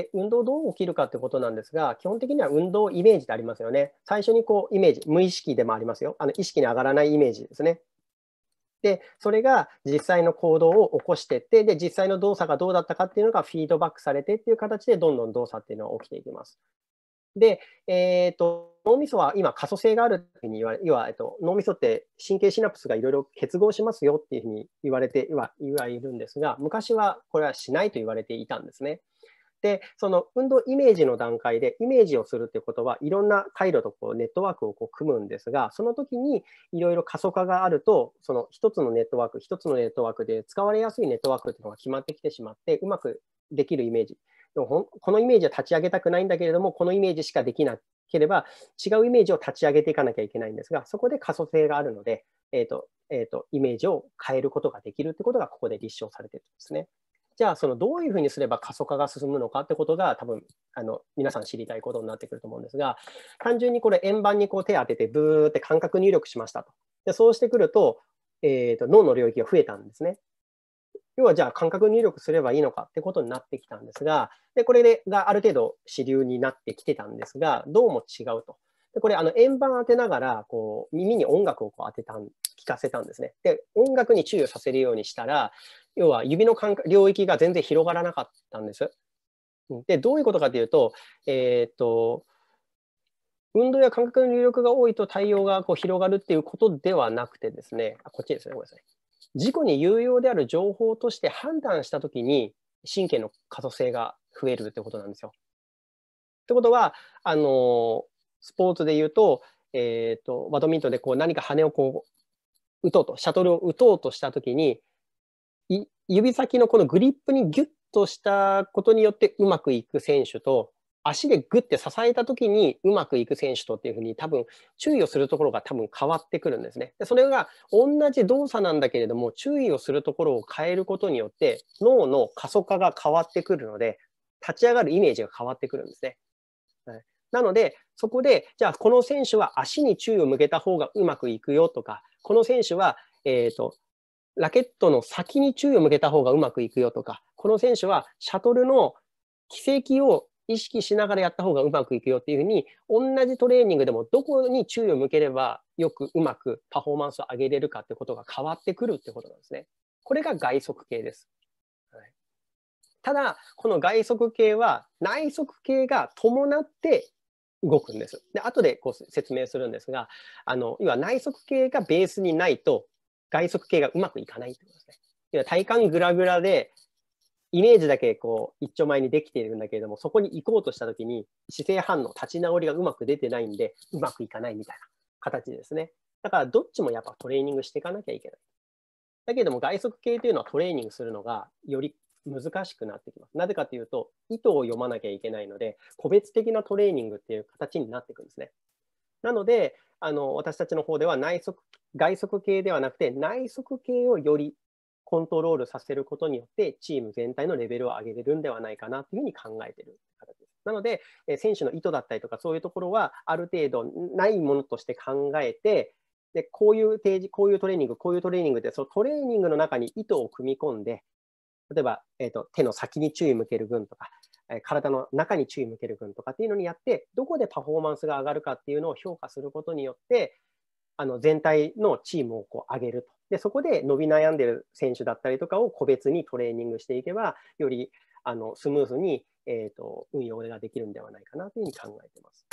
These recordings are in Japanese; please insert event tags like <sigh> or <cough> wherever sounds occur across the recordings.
で運動どう起きるかということなんですが、基本的には運動イメージでありますよね。最初にこうイメージ、無意識でもありますよ。あの意識に上がらないイメージですね。で、それが実際の行動を起こしていって、で、実際の動作がどうだったかっていうのがフィードバックされてっていう形で、どんどん動作っていうのは起きていきます。で、えっ、ー、と、脳みそは今、可塑性があるというふうに言われ、要は、えっと、脳みそって神経シナプスがいろいろ結合しますよっていうふうに言われてはいるんですが、昔はこれはしないと言われていたんですね。で、その運動イメージの段階で、イメージをするってことは、いろんな回路とこうネットワークをこう組むんですが、その時にいろいろ過疎化があると、その一つのネットワーク、一つのネットワークで使われやすいネットワークっていうのが決まってきてしまって、うまくできるイメージ。でもこのイメージは立ち上げたくないんだけれども、このイメージしかできなければ、違うイメージを立ち上げていかなきゃいけないんですが、そこで可塑性があるので、えっ、ー、と、えっ、ー、と、イメージを変えることができるってことが、ここで立証されてるんですね。じゃあそのどういうふうにすれば過疎化が進むのかってことが多分あの皆さん知りたいことになってくると思うんですが単純にこれ円盤にこう手当ててブーって感覚入力しましたとでそうしてくると,、えーと、脳の領域が増えたんですね要はじゃあ感覚入力すればいいのかってことになってきたんですがでこれがある程度主流になってきてたんですがどうも違うと。でこれあの円盤当てながらこう耳に音楽をこう当てたん聞かせたんですね。で音楽に注意をさせるようにしたら要は指の間領域が全然広がらなかったんです。で、どういうことかというと、えー、っと、運動や感覚の入力が多いと対応がこう広がるっていうことではなくてですね、あこっちですね、ごめんなさい。事故に有用である情報として判断したときに、神経の可塑性が増えるってことなんですよ。ってことは、あのスポーツで言うと、えーとバドミントンでこう何か羽をこう打とうと、シャトルを打とうとしたときに、指先のこのグリップにギュッとしたことによってうまくいく選手と、足でグッて支えた時にうまくいく選手とっていうふうに多分注意をするところが多分変わってくるんですね。でそれが同じ動作なんだけれども注意をするところを変えることによって脳の過疎化が変わってくるので立ち上がるイメージが変わってくるんですね。はい、なのでそこでじゃあこの選手は足に注意を向けた方がうまくいくよとかこの選手は、えーとラケットの先に注意を向けた方がうまくいくよとか、この選手はシャトルの軌跡を意識しながらやった方がうまくいくよっていうふうに、同じトレーニングでもどこに注意を向ければよくうまくパフォーマンスを上げれるかってことが変わってくるってことなんですね。これが外側系です。はい、ただ、この外側系は内側系が伴って動くんです。で後でこう説明するんですが、あの要は内側系がベースにないと外側系がうまくいかないってことですね。は体幹グラグラで、イメージだけこう一丁前にできているんだけれども、そこに行こうとしたときに、姿勢反応、立ち直りがうまく出てないんで、うまくいかないみたいな形ですね。だからどっちもやっぱトレーニングしていかなきゃいけない。だけども外側系というのはトレーニングするのがより難しくなってきます。なぜかというと、意図を読まなきゃいけないので、個別的なトレーニングっていう形になっていくんですね。なので、あの私たちの方では内側外側系ではなくて、内側系をよりコントロールさせることによって、チーム全体のレベルを上げれるんではないかなというふうに考えている形です。なので、え選手の意図だったりとか、そういうところは、ある程度ないものとして考えて、でこういう提示、こういうトレーニング、こういうトレーニングで、そのトレーニングの中に意図を組み込んで、例えば、えーと、手の先に注意向ける分とか、体の中に注意向ける群とかっていうのにやってどこでパフォーマンスが上がるかっていうのを評価することによってあの全体のチームをこう上げるとでそこで伸び悩んでる選手だったりとかを個別にトレーニングしていけばよりあのスムーズに、えーと、運用ができるんではないかなというふうに考えています。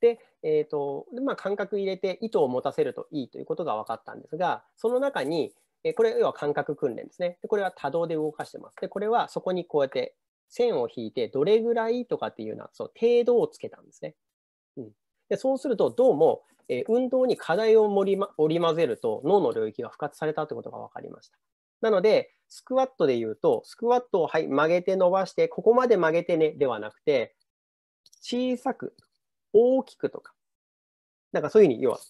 で、えーとまあ、感覚入れて意図を持たせるといいということが分かったんですがその中にえこれは感覚訓練ですね。でこれは多動で動かしてます。で、これはそこにこうやって線を引いて、どれぐらいとかっていうような、その程度をつけたんですね。うん、でそうすると、どうも、え運動に課題を盛り、ま、織り交ぜると、脳の領域が復活されたということが分かりました。なので、スクワットで言うと、スクワットを、はい、曲げて伸ばして、ここまで曲げてねではなくて、小さく、大きくとか、なんかそういうふうに、要は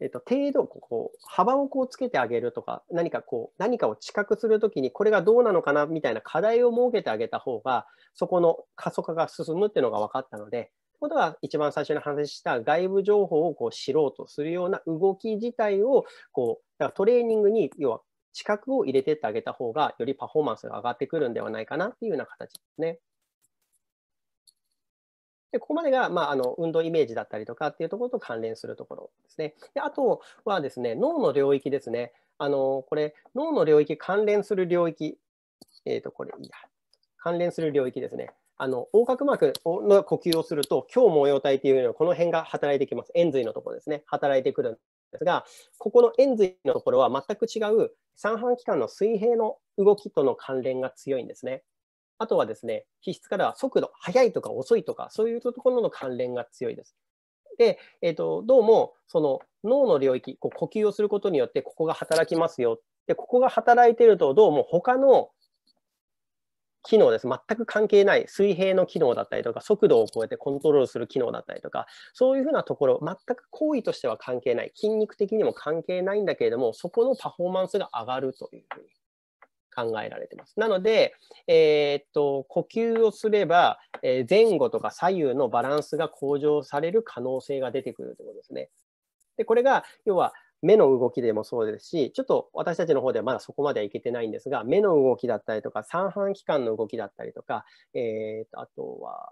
えっと、程度こう幅をこうつけてあげるとか何かこう何かを知覚するときにこれがどうなのかなみたいな課題を設けてあげた方がそこの過疎化が進むっていうのが分かったのでことは一番最初に話した外部情報をこう知ろうとするような動き自体をこうだからトレーニングに要は知覚を入れてってあげた方がよりパフォーマンスが上がってくるんではないかなっていうような形ですね。でここまでが、まあ、あの運動イメージだったりとかっていうところと関連するところですね。であとはですね、脳の領域ですね。あのこれ、脳の領域、関連する領域、えっ、ー、と、これ、いや、関連する領域ですね。あの横隔膜の呼吸をすると、強模様体というのはこの辺が働いてきます。円髄のところですね、働いてくるんですが、ここの円髄のところは全く違う三半規管の水平の動きとの関連が強いんですね。あとはですね、皮質からは速度、速いとか遅いとか、そういうところの関連が強いです。で、えーと、どうもその脳の領域、こう呼吸をすることによって、ここが働きますよ。で、ここが働いてると、どうも他の機能です。全く関係ない水平の機能だったりとか、速度を超えてコントロールする機能だったりとか、そういうふうなところ、全く行為としては関係ない、筋肉的にも関係ないんだけれども、そこのパフォーマンスが上がるというふうに考えられてます。なので、えー、っと呼吸をすれば、えー、前後とか左右のバランスが向上される可能性が出てくるということですね。でこれが要は目の動きでもそうですし、ちょっと私たちの方ではまだそこまではいけてないんですが、目の動きだったりとか、三半規管の動きだったりとか、えー、とあとは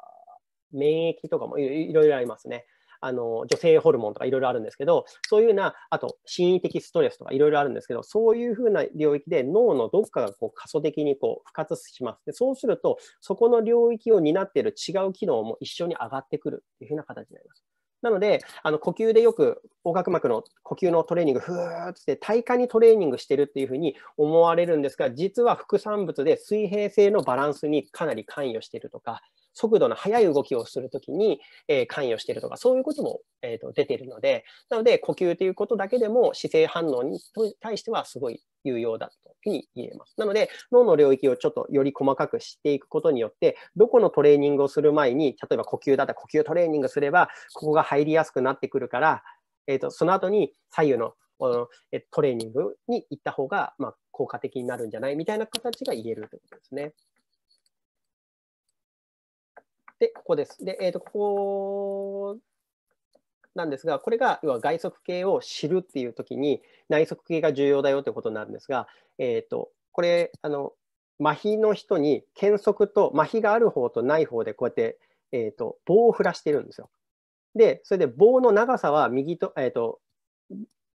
免疫とかもいろいろありますね。あの女性ホルモンとかいろいろあるんですけど、そういううな、あと心理的ストレスとかいろいろあるんですけど、そういうふうな領域で脳のどこかがこう過疎的にこう復活します。でそうすると、そこの領域を担っている違う機能も一緒に上がってくるというふうな形になります。なので、あの呼吸でよく横隔膜の呼吸のトレーニング、ふーって体幹にトレーニングしてるっていうふうに思われるんですが、実は副産物で水平性のバランスにかなり関与してるとか、速度の速い動きをするときに、えー、関与しているとか、そういうことも、えーと、出ているので、なので、呼吸ということだけでも姿勢反応に対してはすごい有用だというふうに言えます。なので、脳の領域をちょっとより細かくしていくことによって、どこのトレーニングをする前に、例えば呼吸だったら呼吸トレーニングすれば、ここが入りやすくなってくるから、えーと、とその後に左右のトレーニングに行った方が、まあ、効果的になるんじゃないみたいな形が言えるということですね。で、ここです。で、えー、とここなんですが、これが要は外側系を知るっていうときに、内側系が重要だよということになるんですが、えーと、これあの、麻痺の人に、腱側と麻痺がある方とない方で、こうやって、えーと、棒を振らしてるんですよ。で、それで棒の長さは右と,、えーと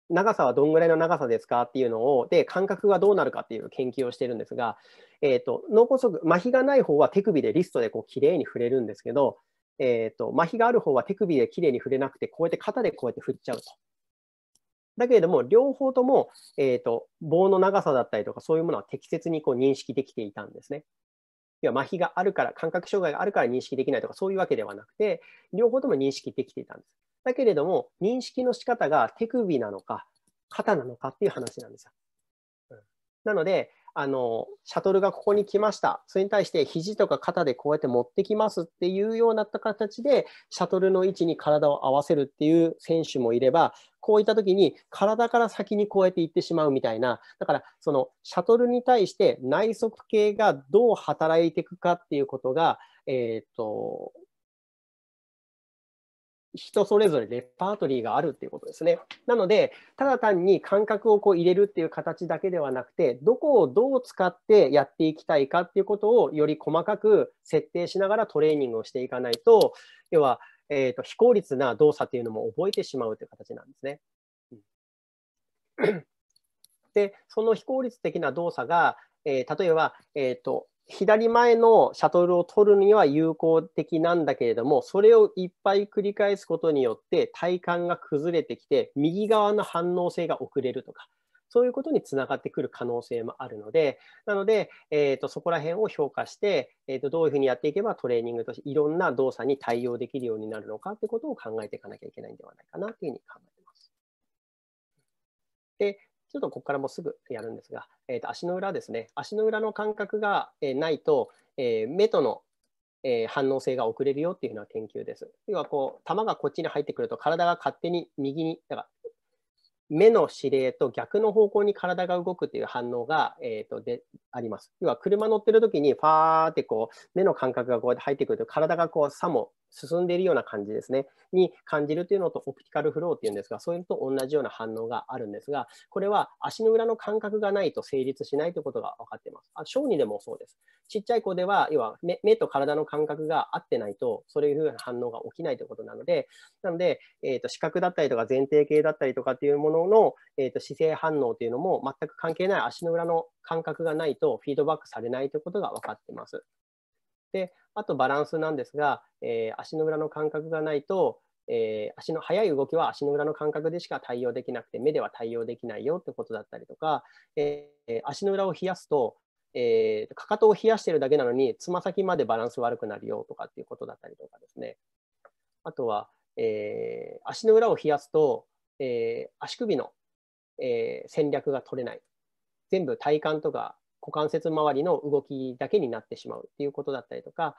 長さはどんぐらいの長さですかっていうのを、で、感覚がどうなるかっていう研究をしてるんですが、えっ、ー、と、脳梗塞、麻痺がない方は手首でリストでこう、綺麗に触れるんですけど、えっ、ー、と、麻痺がある方は手首で綺麗に触れなくて、こうやって肩でこうやって振っちゃうと。だけれども、両方とも、えっ、ー、と、棒の長さだったりとか、そういうものは適切にこう認識できていたんですね。要は麻痺があるから、感覚障害があるから認識できないとか、そういうわけではなくて、両方とも認識できていたんです。だけれども、認識の仕方が手首なのか、肩なのかっていう話なんですよ。うん、なので、あの、シャトルがここに来ました。それに対して肘とか肩でこうやって持ってきますっていうような形で、シャトルの位置に体を合わせるっていう選手もいれば、こういった時に体から先にこうやって行ってしまうみたいな、だからそのシャトルに対して内側系がどう働いていくかっていうことが、えっ、と、人それぞれレパートリーがあるっていうことですね。なので、ただ単に感覚をこう入れるっていう形だけではなくて、どこをどう使ってやっていきたいかっていうことをより細かく設定しながらトレーニングをしていかないと、要は、えーと、非効率な動作っていうのも覚えてしまうという形なんですね。<clears throat> で、その非効率的な動作が、えー、例えば、えーと、左前のシャトルを取るには有効的なんだけれども、それをいっぱい繰り返すことによって体幹が崩れてきて、右側の反応性が遅れるとか、そういうことにつながってくる可能性もあるので、なので、えーと、そこら辺を評価して、えーと、どういうふうにやっていけばトレーニングとしていろんな動作に対応できるようになるのかってことを考えていかなきゃいけないんではないかなというふうに考えています。で、ちょっとここからもすぐやるんですが、えー、と足の裏ですね、足の裏の感覚が、えないと、え目との、え反応性が遅れるよっていうのは研究です。要はこう、球がこっちに入ってくると、体が勝手に右に、だから目の指令と逆の方向に体が動くっていう反応が、えー、とであります。要は車乗ってる時にファーってこう目の感覚がこうやって入ってくると体がこうさも進んでいるような感じですね、に感じるというのと、オプティカルフローっていうんですが、そういうのと同じような反応があるんですが、これは足の裏の感覚がないと成立しないということが分かっています。あ小児でもそうです。ちっちゃい子では、要は目と体の感覚が合ってないと、そういうふうな反応が起きないということなので、なので、えー、と視覚だったりとか前提系だったりとかっていうものの、えー、と姿勢反応というのも全く関係ない足の裏の感覚がないとフィードバックされないということが分かっています。であとバランスなんですが、えー、足の裏の感覚がないと、えー、足の速い動きは足の裏の感覚でしか対応できなくて目では対応できないよってことだったりとか、えー、足の裏を冷やすと、えー、かかとを冷やしてるだけなのにつま先までバランス悪くなるよとかっていうことだったりとかですねあとは、えー、足の裏を冷やすと、えー、足首の、えー、戦略が取れない全部体幹とか股関節周りの動きだけになってしまうっていうことだったりとか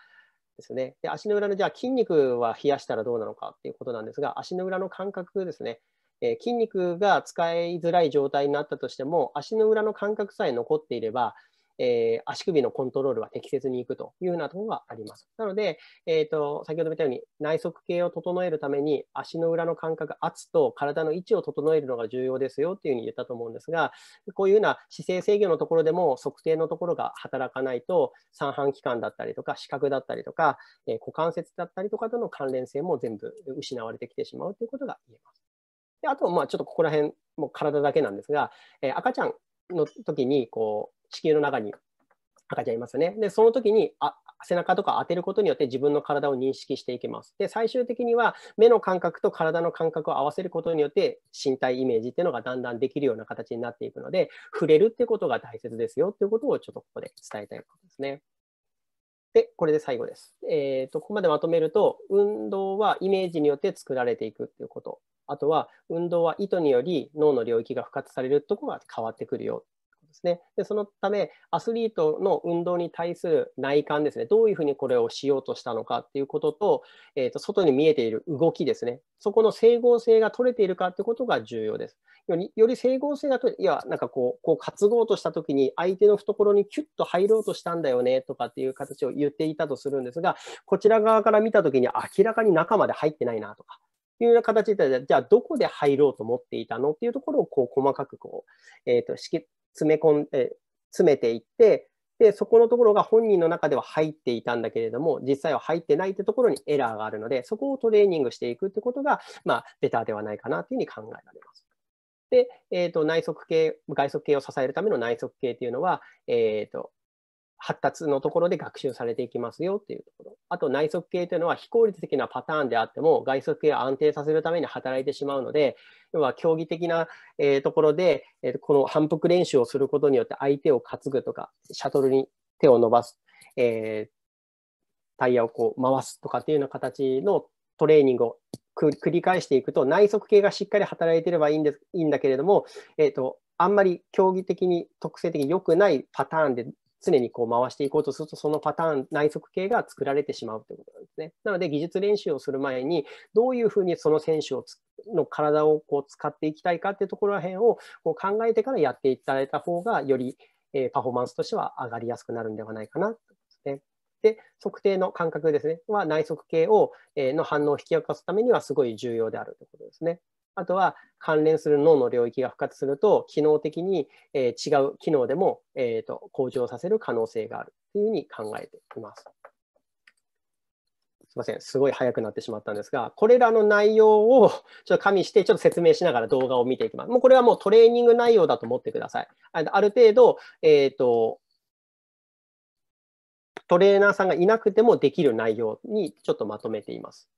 ですね。で、足の裏のじゃあ筋肉は冷やしたらどうなのかっていうことなんですが、足の裏の感覚ですね。えー、筋肉が使いづらい状態になったとしても、足の裏の感覚さえ残っていれば、えー、足首のコントロールは適切にいくというふうなところがあります。なので、えーと、先ほど言ったように内側系を整えるために足の裏の感覚、圧と体の位置を整えるのが重要ですよというふうに言ったと思うんですが、こういうような姿勢制御のところでも測定のところが働かないと、三半規管だったりとか、視覚だったりとか、えー、股関節だったりとかとの関連性も全部失われてきてしまうということが言えます。であと、まあ、ちょっとここら辺、もう体だけなんですが、えー、赤ちゃんの時にこ地球の中に赤ちゃんいますね。で、その時にあ背中とか当てることによって自分の体を認識していきます。で、最終的には目の感覚と体の感覚を合わせることによって身体イメージっていうのがだんだんできるような形になっていくので、触れるってことが大切ですよっていうことをちょっとここで伝えたいことですね。で、これで最後です。えっ、ー、と、ここまでまとめると、運動はイメージによって作られていくっていうこと。あとは、運動は意図により脳の領域が復活されるとこが変わってくるよですね。でそのため、アスリートの運動に対する内観ですね、どういうふうにこれをしようとしたのかっていうことと、えー、と外に見えている動きですね、そこの整合性が取れているかってことが重要です。よりより整合性が取れ、いや、なんかこう、こう担ごうとしたときに、相手の懐にキュッと入ろうとしたんだよねとかっていう形を言っていたとするんですが、こちら側から見たときに、明らかに中まで入ってないなとか。というような形で、じゃあどこで入ろうと思っていたのっていうところをこう細かくこう、えーと詰め込んで、詰めていって、で、そこのところが本人の中では入っていたんだけれども、実際は入ってないってところにエラーがあるので、そこをトレーニングしていくってことが、まあ、ベターではないかなというふうに考えられます。で、えーと、内側系、外側系を支えるための内側系というのは、えーと発達のところで学習されていきますよっていうところ。あと内側系というのは非効率的なパターンであっても外側系を安定させるために働いてしまうので、要は競技的な、えところで、えこの反復練習をすることによって相手を担ぐとか、シャトルに手を伸ばす、えー、タイヤをこう回すとかっていうような形のトレーニングを繰り返していくと内側系がしっかり働いてればいいんですいいんだけれども、えーと、あんまり競技的に特性的に良くないパターンで常にこう回していこうとすると、そのパターン、内側系が作られてしまうということなんですね。なので、技術練習をする前に、どういうふうにその選手をの体をこう使っていきたいかっていうところら辺をこう考えてからやっていただいた方が、より、えパフォーマンスとしては上がりやすくなるんではないかなとですね。で、測定の感覚ですね、は内側系を、えの反応を引き起こすためにはすごい重要であるということですね。あとは関連する脳の領域が復活すると、機能的に、えー、違う機能でも、えーと、向上させる可能性があるというふうに考えています。すみません、すごい早くなってしまったんですが、これらの内容を <laughs> ちょっと加味して、ちょっと説明しながら動画を見ていきます。もうこれはもうトレーニング内容だと思ってください。ある程度、えっ、ー、と、トレーナーさんがいなくてもできる内容にちょっとまとめています。